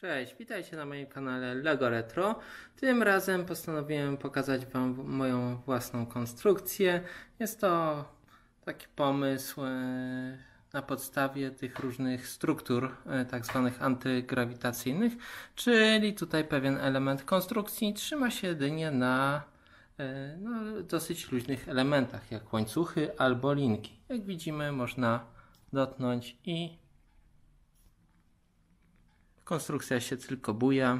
Cześć, witajcie na moim kanale LEGO Retro. Tym razem postanowiłem pokazać Wam moją własną konstrukcję. Jest to taki pomysł e, na podstawie tych różnych struktur, e, tak zwanych antygrawitacyjnych, czyli tutaj pewien element konstrukcji trzyma się jedynie na e, no, dosyć luźnych elementach, jak łańcuchy albo linki. Jak widzimy, można dotknąć i Konstrukcja się tylko buja,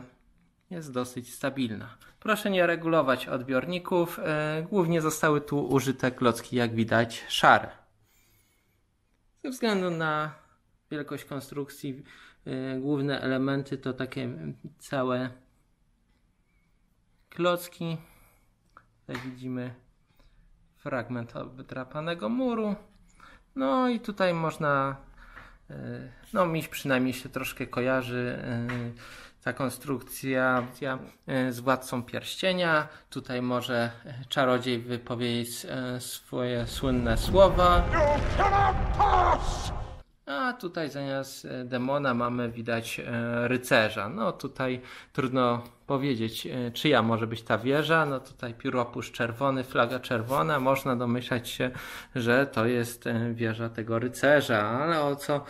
jest dosyć stabilna. Proszę nie regulować odbiorników. E, głównie zostały tu użyte klocki, jak widać, szare. Ze względu na wielkość konstrukcji, e, główne elementy to takie całe klocki. Tutaj widzimy fragment obdrapanego muru. No i tutaj można E, no miś przynajmniej się troszkę kojarzy e, ta konstrukcja e, z Władcą Pierścienia. Tutaj może czarodziej wypowiedzieć swoje słynne słowa tutaj zamiast e, demona mamy widać e, rycerza. No tutaj trudno powiedzieć, e, czyja może być ta wieża. No tutaj pióropusz czerwony, flaga czerwona. Można domyślać się, że to jest wieża tego rycerza, ale o co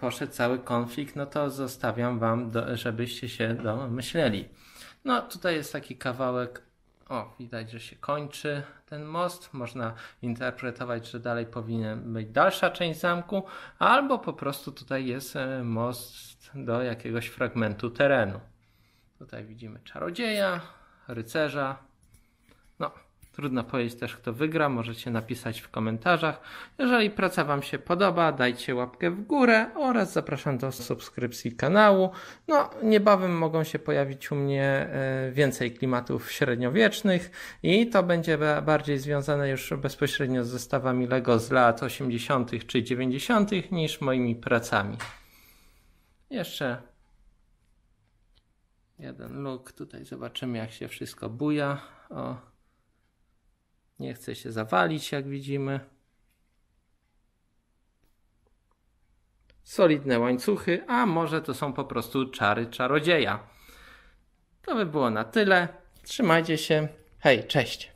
poszedł cały konflikt, no to zostawiam wam, do, żebyście się domyśleli. No tutaj jest taki kawałek, o widać, że się kończy ten most, można interpretować, że dalej powinien być dalsza część zamku, albo po prostu tutaj jest e, most do jakiegoś fragmentu terenu. Tutaj widzimy czarodzieja, rycerza. No, Trudno powiedzieć też, kto wygra, możecie napisać w komentarzach. Jeżeli praca Wam się podoba, dajcie łapkę w górę oraz zapraszam do subskrypcji kanału. No, niebawem mogą się pojawić u mnie e, więcej klimatów średniowiecznych i to będzie bardziej związane już bezpośrednio z zestawami LEGO z lat 80. czy 90. niż moimi pracami. Jeszcze jeden look, tutaj zobaczymy jak się wszystko buja. O. Nie chce się zawalić, jak widzimy. Solidne łańcuchy, a może to są po prostu czary czarodzieja. To by było na tyle. Trzymajcie się. Hej, cześć.